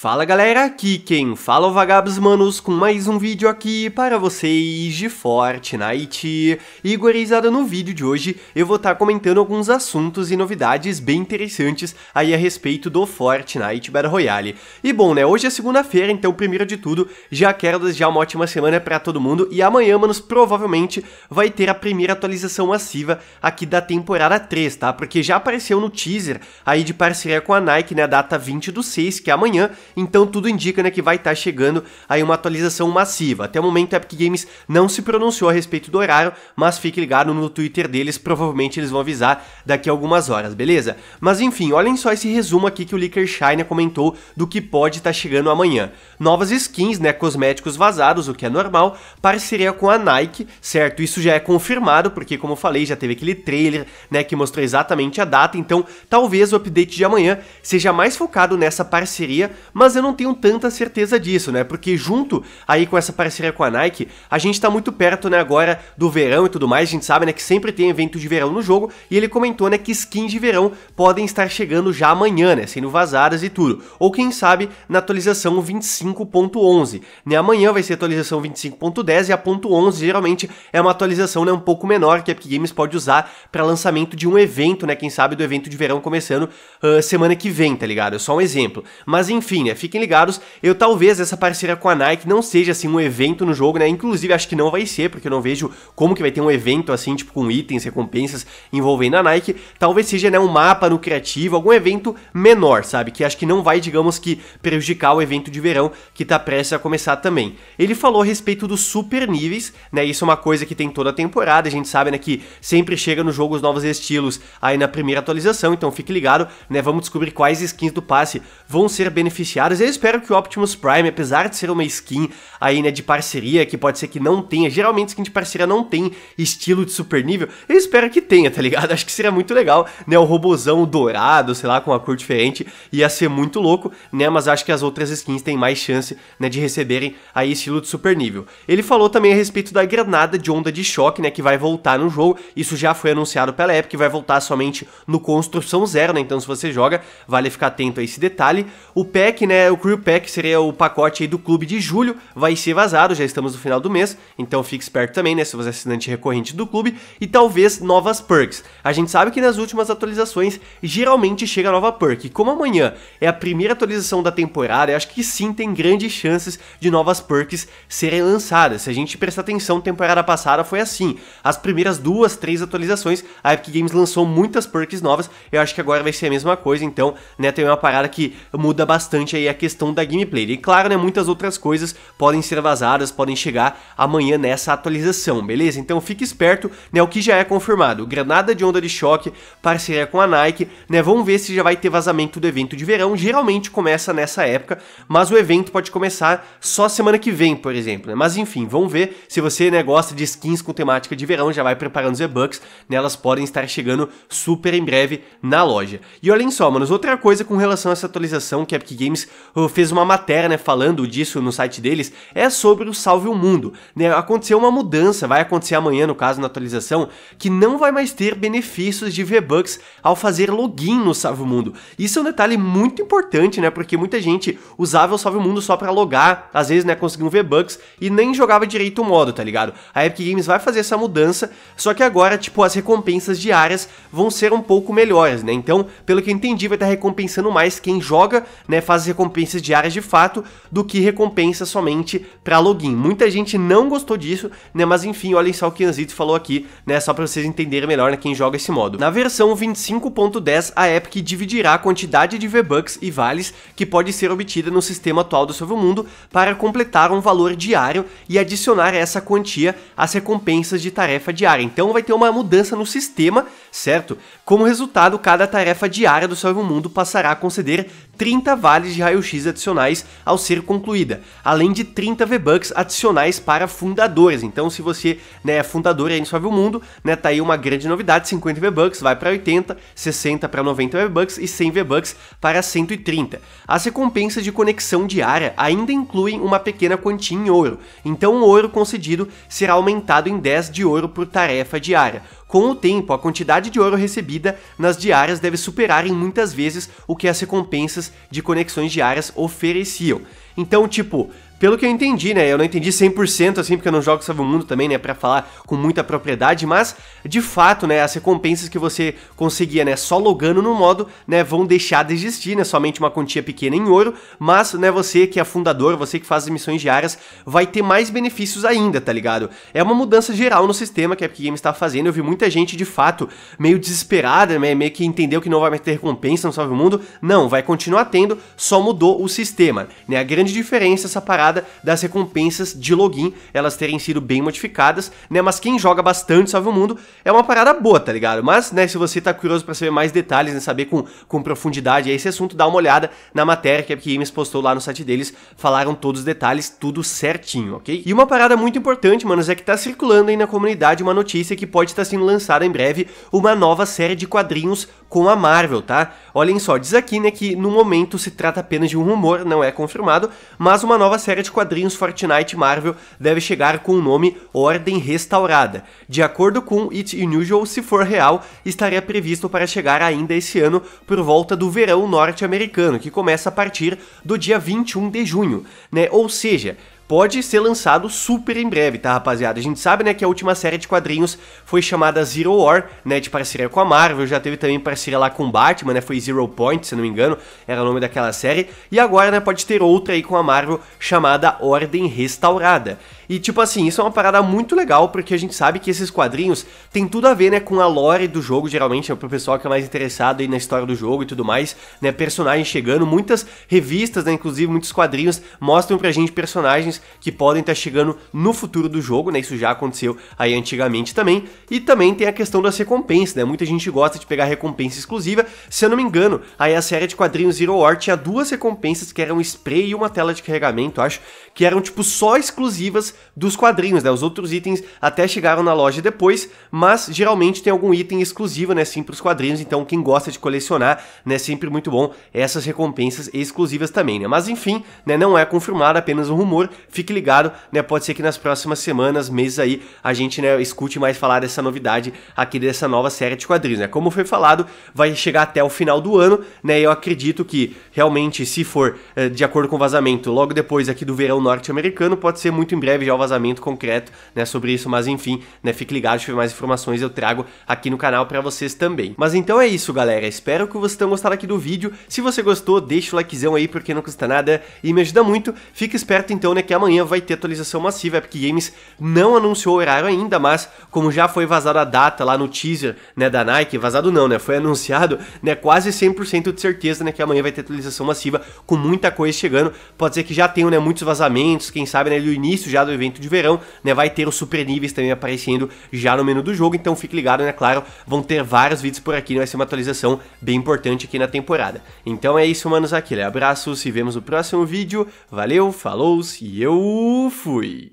Fala galera, aqui quem fala é o Vagabos Manos com mais um vídeo aqui para vocês de Fortnite. E gurizada, no vídeo de hoje eu vou estar tá comentando alguns assuntos e novidades bem interessantes aí a respeito do Fortnite Battle Royale. E bom né, hoje é segunda-feira, então primeiro de tudo já quero desejar uma ótima semana para todo mundo e amanhã, manos, provavelmente vai ter a primeira atualização massiva aqui da temporada 3, tá? Porque já apareceu no teaser aí de parceria com a Nike, né, a data 20 do 6, que é amanhã, então tudo indica né, que vai estar tá chegando aí uma atualização massiva. Até o momento a Epic Games não se pronunciou a respeito do horário, mas fique ligado no Twitter deles, provavelmente eles vão avisar daqui a algumas horas, beleza? Mas enfim, olhem só esse resumo aqui que o Licker Shiner comentou do que pode estar tá chegando amanhã. Novas skins, né, cosméticos vazados, o que é normal, parceria com a Nike, certo? Isso já é confirmado, porque como falei, já teve aquele trailer, né, que mostrou exatamente a data, então talvez o update de amanhã seja mais focado nessa parceria, mas eu não tenho tanta certeza disso, né? Porque junto aí com essa parceria com a Nike, a gente tá muito perto, né, agora do verão e tudo mais, a gente sabe, né, que sempre tem evento de verão no jogo, e ele comentou, né, que skins de verão podem estar chegando já amanhã, né, sendo vazadas e tudo, ou quem sabe na atualização 25.11, né, amanhã vai ser a atualização 25.10 e a ponto .11 geralmente é uma atualização, né, um pouco menor que a Epic Games pode usar para lançamento de um evento, né, quem sabe do evento de verão começando uh, semana que vem, tá ligado? É só um exemplo. Mas enfim, né, é, fiquem ligados, eu talvez essa parceria com a Nike não seja assim um evento no jogo, né? Inclusive acho que não vai ser, porque eu não vejo como que vai ter um evento assim, tipo com itens, recompensas envolvendo a Nike. Talvez seja, né, um mapa no criativo, algum evento menor, sabe? Que acho que não vai, digamos que prejudicar o evento de verão que tá prestes a começar também. Ele falou a respeito dos super níveis, né? Isso é uma coisa que tem toda a temporada, a gente sabe, né, que sempre chega no jogo os novos estilos aí na primeira atualização, então fique ligado, né? Vamos descobrir quais skins do passe vão ser beneficiadas eu espero que o Optimus Prime, apesar de ser uma skin aí, né, de parceria, que pode ser que não tenha, geralmente skin de parceria não tem estilo de super nível, eu espero que tenha, tá ligado? Acho que seria muito legal, né, o robozão dourado, sei lá, com uma cor diferente, ia ser muito louco, né, mas acho que as outras skins têm mais chance, né, de receberem aí estilo de super nível. Ele falou também a respeito da granada de onda de choque, né, que vai voltar no jogo, isso já foi anunciado pela Epic, vai voltar somente no Construção Zero, né, então se você joga, vale ficar atento a esse detalhe. O pack, né, o Crew Pack seria o pacote do clube de julho, vai ser vazado, já estamos no final do mês, então fique esperto também, né, se você é assinante recorrente do clube, e talvez novas perks. A gente sabe que nas últimas atualizações geralmente chega nova perk, e como amanhã é a primeira atualização da temporada, eu acho que sim tem grandes chances de novas perks serem lançadas. Se a gente prestar atenção, temporada passada foi assim, as primeiras duas, três atualizações, a Epic Games lançou muitas perks novas, eu acho que agora vai ser a mesma coisa, então, né, tem uma parada que muda bastante aí a questão da gameplay. E claro, né, muitas outras coisas podem ser vazadas, podem chegar amanhã nessa atualização, beleza? Então fique esperto, né, o que já é confirmado. Granada de onda de choque, parceria com a Nike, né, vamos ver se já vai ter vazamento do evento de verão. Geralmente começa nessa época, mas o evento pode começar só semana que vem, por exemplo, né? Mas enfim, vamos ver se você, né, gosta de skins com temática de verão, já vai preparando os e-bucks, né, elas podem estar chegando super em breve na loja. E olhem só, manos, outra coisa com relação a essa atualização que a Epic Games fez uma matéria, né, falando disso no site deles, é sobre o Salve o Mundo, né? Aconteceu uma mudança, vai acontecer amanhã no caso na atualização, que não vai mais ter benefícios de V-Bucks ao fazer login no Salve o Mundo. Isso é um detalhe muito importante, né? Porque muita gente usava o Salve o Mundo só para logar, às vezes, né, um V-Bucks e nem jogava direito o modo, tá ligado? A Epic Games vai fazer essa mudança, só que agora, tipo, as recompensas diárias vão ser um pouco melhores, né? Então, pelo que eu entendi, vai estar tá recompensando mais quem joga, né, faz recompensas diárias de fato do que recompensa somente para login. Muita gente não gostou disso, né? Mas enfim, olhem só o que Anzito falou aqui, né? Só para vocês entenderem melhor né, quem joga esse modo. Na versão 25.10, a Epic dividirá a quantidade de V-Bucks e vales que pode ser obtida no sistema atual do Mundo para completar um valor diário e adicionar essa quantia às recompensas de tarefa diária. Então vai ter uma mudança no sistema, certo? Como resultado, cada tarefa diária do Mundo passará a conceder 30 vales de raio-x adicionais ao ser concluída, além de 30 V-Bucks adicionais para fundadores. Então, se você né, é fundador aí no Suave Mundo, né, tá aí uma grande novidade, 50 V-Bucks vai para 80, 60 para 90 V-Bucks e 100 V-Bucks para 130. As recompensas de conexão diária ainda incluem uma pequena quantia em ouro, então o ouro concedido será aumentado em 10 de ouro por tarefa diária. Com o tempo, a quantidade de ouro recebida nas diárias deve superar em muitas vezes o que as recompensas de conexões diárias ofereciam. Então, tipo, pelo que eu entendi, né? Eu não entendi 100% assim, porque eu não jogo Save o Mundo também, né? Pra falar com muita propriedade, mas de fato, né? As recompensas que você conseguia, né? Só logando no modo, né? Vão deixar de existir, né? Somente uma quantia pequena em ouro, mas, né? Você que é fundador, você que faz as missões diárias, vai ter mais benefícios ainda, tá ligado? É uma mudança geral no sistema que a Epic Games tá fazendo. Eu vi muita gente, de fato, meio desesperada, né? Meio que entendeu que não vai mais ter recompensa no Save o Mundo. Não, vai continuar tendo, só mudou o sistema, né? A grande grande diferença essa parada das recompensas de login, elas terem sido bem modificadas, né? Mas quem joga bastante Salve o Mundo é uma parada boa, tá ligado? Mas, né, se você tá curioso para saber mais detalhes, né, saber com, com profundidade esse assunto, dá uma olhada na matéria que a Games postou lá no site deles, falaram todos os detalhes, tudo certinho, ok? E uma parada muito importante, manos, é que tá circulando aí na comunidade uma notícia que pode estar tá sendo lançada em breve uma nova série de quadrinhos com a Marvel, tá? Olhem só, diz aqui, né, que no momento se trata apenas de um rumor, não é confirmado, mas uma nova série de quadrinhos Fortnite Marvel deve chegar com o nome Ordem Restaurada. De acordo com It Unusual, se for real, estaria previsto para chegar ainda esse ano por volta do verão norte-americano, que começa a partir do dia 21 de junho, né? Ou seja, pode ser lançado super em breve, tá, rapaziada? A gente sabe, né, que a última série de quadrinhos foi chamada Zero War, né, de parceria com a Marvel, já teve também parceria lá com Batman, né, foi Zero Point, se não me engano, era o nome daquela série, e agora, né, pode ter outra aí com a Marvel chamada Ordem Restaurada. E, tipo assim, isso é uma parada muito legal, porque a gente sabe que esses quadrinhos tem tudo a ver, né, com a lore do jogo, geralmente, é pro pessoal que é mais interessado aí na história do jogo e tudo mais, né, personagens chegando, muitas revistas, né, inclusive muitos quadrinhos mostram pra gente personagens que podem estar chegando no futuro do jogo, né? Isso já aconteceu aí antigamente também. E também tem a questão das recompensas, né? Muita gente gosta de pegar recompensa exclusiva. Se eu não me engano, aí a série de quadrinhos Zero War tinha duas recompensas que eram spray e uma tela de carregamento, acho, que eram tipo só exclusivas dos quadrinhos, né? Os outros itens até chegaram na loja depois, mas geralmente tem algum item exclusivo, né, sim, os quadrinhos, então quem gosta de colecionar, né, sempre muito bom essas recompensas exclusivas também, né? Mas enfim, né, não é confirmado, apenas um rumor, fique ligado, né? Pode ser que nas próximas semanas, meses aí, a gente né, escute mais falar dessa novidade aqui dessa nova série de quadrinhos, né? Como foi falado, vai chegar até o final do ano, né? Eu acredito que realmente, se for eh, de acordo com o vazamento, logo depois aqui do verão norte-americano, pode ser muito em breve já o vazamento concreto, né? Sobre isso, mas enfim, né? Fique ligado, se mais informações eu trago aqui no canal para vocês também. Mas então é isso, galera. Espero que vocês tenham gostado aqui do vídeo. Se você gostou, deixa o likezão aí porque não custa nada e me ajuda muito. Fique esperto então, né? Que é amanhã vai ter atualização massiva. A Epic Games não anunciou o horário ainda, mas como já foi vazada a data lá no teaser né, da Nike, vazado não, né? Foi anunciado né, quase 100% de certeza né, que amanhã vai ter atualização massiva com muita coisa chegando. Pode ser que já tenham né, muitos vazamentos, quem sabe né, no início já do evento de verão, né? Vai ter os super níveis também aparecendo já no menu do jogo, então fique ligado, né? Claro, vão ter vários vídeos por aqui, né, vai ser uma atualização bem importante aqui na temporada. Então é isso, manos, aquele né, abraço, se vemos no próximo vídeo, valeu, falou e eu eu fui.